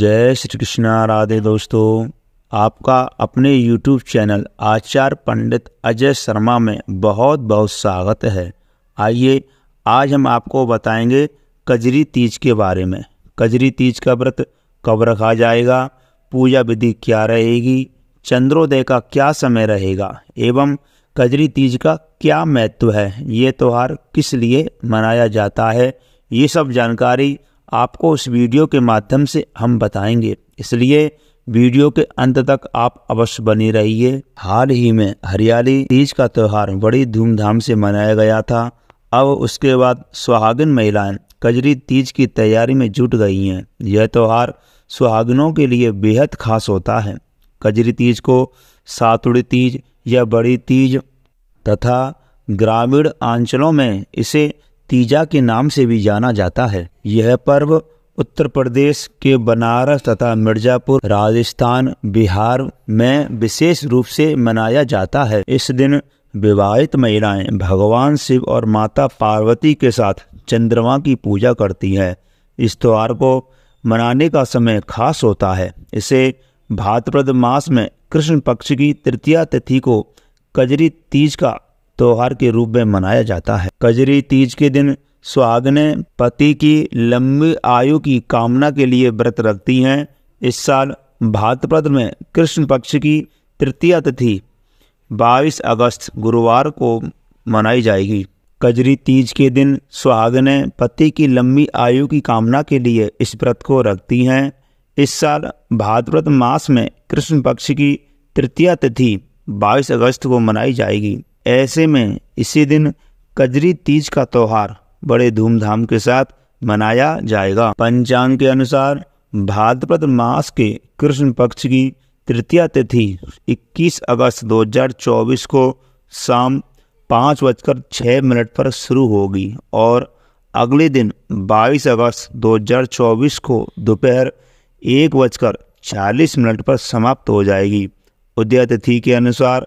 जय श्री कृष्णा राधे दोस्तों आपका अपने YouTube चैनल आचार्य पंडित अजय शर्मा में बहुत बहुत स्वागत है आइए आज हम आपको बताएंगे कजरी तीज के बारे में कजरी तीज का व्रत कब रखा जाएगा पूजा विधि क्या रहेगी चंद्रोदय का क्या समय रहेगा एवं कजरी तीज का क्या महत्व है ये त्यौहार किस लिए मनाया जाता है ये सब जानकारी आपको उस वीडियो के माध्यम से हम बताएंगे इसलिए वीडियो के अंत तक आप अवश्य बने रहिए हाल ही में हरियाली तीज का त्यौहार बड़ी धूमधाम से मनाया गया था अब उसके बाद सुहागिन महिलाएं कजरी तीज की तैयारी में जुट गई हैं यह त्यौहार सुहागनों के लिए बेहद खास होता है कजरी तीज को सातुड़ी तीज या बड़ी तीज तथा ग्रामीण आंचलों में इसे तीजा के नाम से भी जाना जाता है यह पर्व उत्तर प्रदेश के बनारस तथा मिर्जापुर राजस्थान बिहार में विशेष रूप से मनाया जाता है इस दिन विवाहित महिलाएं भगवान शिव और माता पार्वती के साथ चंद्रमा की पूजा करती हैं इस त्यौहार को मनाने का समय खास होता है इसे भाद्रपद मास में कृष्ण पक्ष की तृतीया तिथि को कजरी तीज का त्योहार के रूप में मनाया जाता है कजरी तीज के दिन सुहागने पति की लंबी आयु की कामना के लिए व्रत रखती हैं इस साल भाद्रपद में कृष्ण पक्ष की तृतीय तिथि 22 अगस्त गुरुवार को मनाई जाएगी कजरी तीज के दिन सुहागने पति की लंबी आयु की कामना के लिए इस व्रत को रखती हैं इस साल भाद्रपद मास में कृष्ण पक्ष की तृतीय तिथि 22 अगस्त को मनाई जाएगी ऐसे में इसी दिन कजरी तीज का त्यौहार बड़े धूमधाम के साथ मनाया जाएगा पंचांग के अनुसार भाद्रपद मास के कृष्ण पक्ष की तृतीय तिथि 21 अगस्त 2024 को शाम पाँच बजकर छः मिनट पर शुरू होगी और अगले दिन 22 अगस्त 2024 को दोपहर एक बजकर चालीस मिनट पर समाप्त हो जाएगी उदय तिथि के अनुसार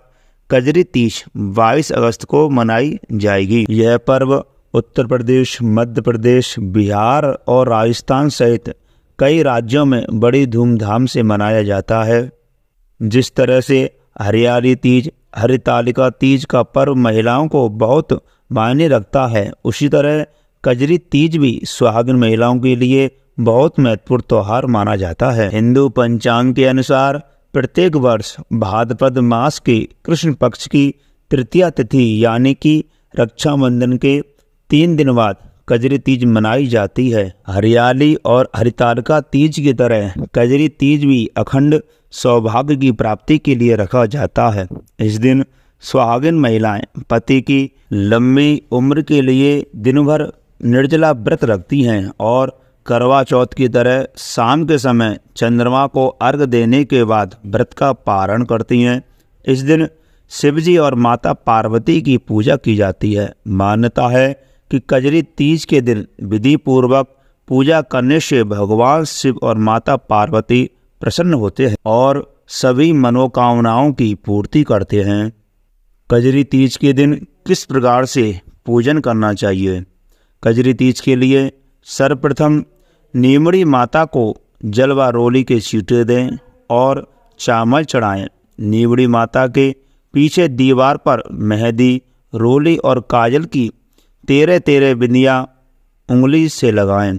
कजरी तीज बाईस अगस्त को मनाई जाएगी यह पर्व उत्तर प्रदेश मध्य प्रदेश बिहार और राजस्थान सहित कई राज्यों में बड़ी धूमधाम से मनाया जाता है जिस तरह से हरियाली तीज हरितालिका तीज का पर्व महिलाओं को बहुत मायने रखता है उसी तरह कजरी तीज भी सुहागिन महिलाओं के लिए बहुत महत्वपूर्ण त्यौहार माना जाता है हिंदू पंचांग के अनुसार प्रत्येक वर्ष भाद्रपद मास के कृष्ण पक्ष की तृतीया तिथि यानी कि रक्षाबंधन के तीन दिन बाद कजरी तीज मनाई जाती है हरियाली और हरितालिका तीज की तरह कजरी तीज भी अखंड सौभाग्य की प्राप्ति के लिए रखा जाता है इस दिन सुहागिन महिलाएं पति की लंबी उम्र के लिए दिन भर निर्जला व्रत रखती हैं और करवा चौथ की तरह शाम के समय चंद्रमा को अर्घ देने के बाद व्रत का पारण करती हैं इस दिन शिवजी और माता पार्वती की पूजा की जाती है मान्यता है कि कजरी तीज के दिन विधि पूर्वक पूजा करने से भगवान शिव और माता पार्वती प्रसन्न होते हैं और सभी मनोकामनाओं की पूर्ति करते हैं कजरी तीज के दिन किस प्रकार से पूजन करना चाहिए कजरी तीज के लिए सर्वप्रथम नीमड़ी माता को जलवा रोली के सीटे दें और चावल चढ़ाएं नीमड़ी माता के पीछे दीवार पर मेहंदी रोली और काजल की तेरे तेरे बिंदियाँ उंगली से लगाएं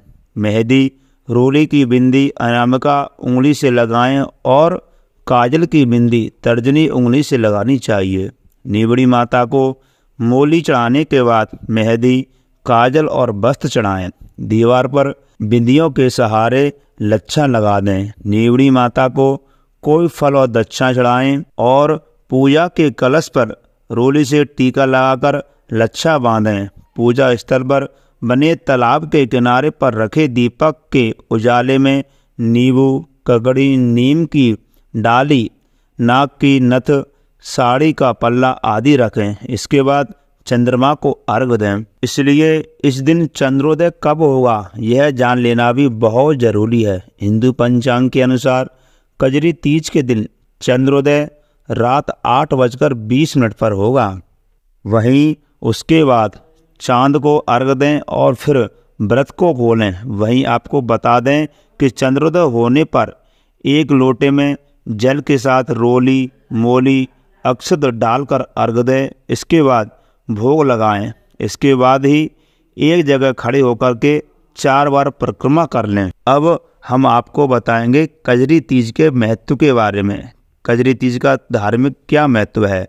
मेहंदी रोली की बिंदी अनामिका उंगली से लगाएं और काजल की बिंदी तर्जनी उंगली से लगानी चाहिए नीबड़ी माता को मोली चढ़ाने के बाद मेहंदी काजल और वस्त्र चढ़ाएं दीवार पर विधियों के सहारे लच्छा लगा दें नीवड़ी माता को कोई फल और दच्छा चढ़ाएं और पूजा के कलश पर रोली से टीका लगाकर लच्छा बांधें पूजा स्थल पर बने तालाब के किनारे पर रखे दीपक के उजाले में नींबू ककड़ी नीम की डाली नाक की नथ साड़ी का पल्ला आदि रखें इसके बाद चंद्रमा को अर्घ दें इसलिए इस दिन चंद्रोदय कब होगा यह जान लेना भी बहुत जरूरी है हिंदू पंचांग के अनुसार कजरी तीज के दिन चंद्रोदय रात आठ बजकर बीस मिनट पर होगा वहीं उसके बाद चांद को अर्घ दें और फिर व्रत को खोलें वहीं आपको बता दें कि चंद्रोदय होने पर एक लोटे में जल के साथ रोली मोली अक्षत डालकर अर्घ दें इसके बाद भोग लगाएं इसके बाद ही एक जगह खड़े होकर के चार बार परिक्रमा कर लें अब हम आपको बताएंगे कजरी तीज के महत्व के बारे में कजरी तीज का धार्मिक क्या महत्व है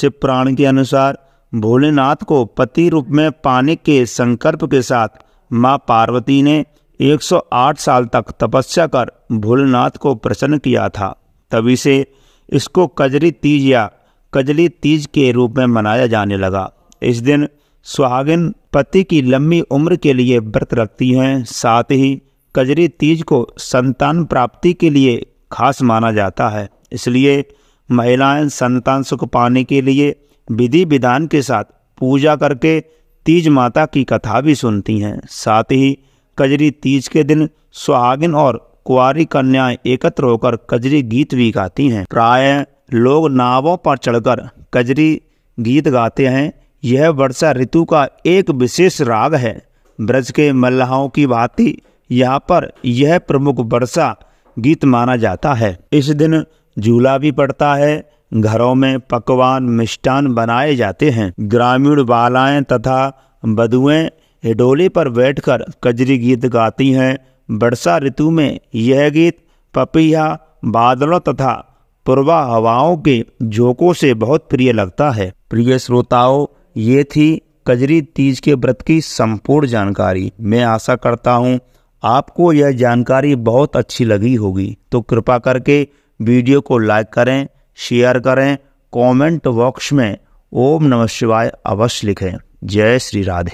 शिव पुराण के अनुसार भोलेनाथ को पति रूप में पाने के संकल्प के साथ माँ पार्वती ने 108 साल तक तपस्या कर भोलेनाथ को प्रसन्न किया था तभी से इसको कजरी तीज या कजली तीज के रूप में मनाया जाने लगा इस दिन सुहागिन पति की लंबी उम्र के लिए व्रत रखती हैं साथ ही कजरी तीज को संतान प्राप्ति के लिए खास माना जाता है इसलिए महिलाएं संतान सुख पाने के लिए विधि विधान के साथ पूजा करके तीज माता की कथा भी सुनती हैं साथ ही कजरी तीज के दिन सुहागिन और कुआरी कन्याएं एकत्र होकर कजरी गीत भी गाती हैं प्राय लोग नावों पर चढ़कर कजरी गीत गाते हैं यह वर्षा ऋतु का एक विशेष राग है ब्रज के मल्लाहों की भांति यहाँ पर यह प्रमुख वर्षा गीत माना जाता है इस दिन झूला भी पड़ता है घरों में पकवान मिष्टान बनाए जाते हैं ग्रामीण बालाएं तथा बधुएं हिडोले पर बैठकर कजरी गीत गाती हैं वर्षा ऋतु में यह गीत पपिया बादलों तथा पूर्वा हवाओं के झोंकों से बहुत प्रिय लगता है प्रिय श्रोताओं ये थी कजरी तीज के व्रत की संपूर्ण जानकारी मैं आशा करता हूँ आपको यह जानकारी बहुत अच्छी लगी होगी तो कृपा करके वीडियो को लाइक करें शेयर करें कमेंट बॉक्स में ओम नमः शिवाय अवश्य लिखें जय श्री राधे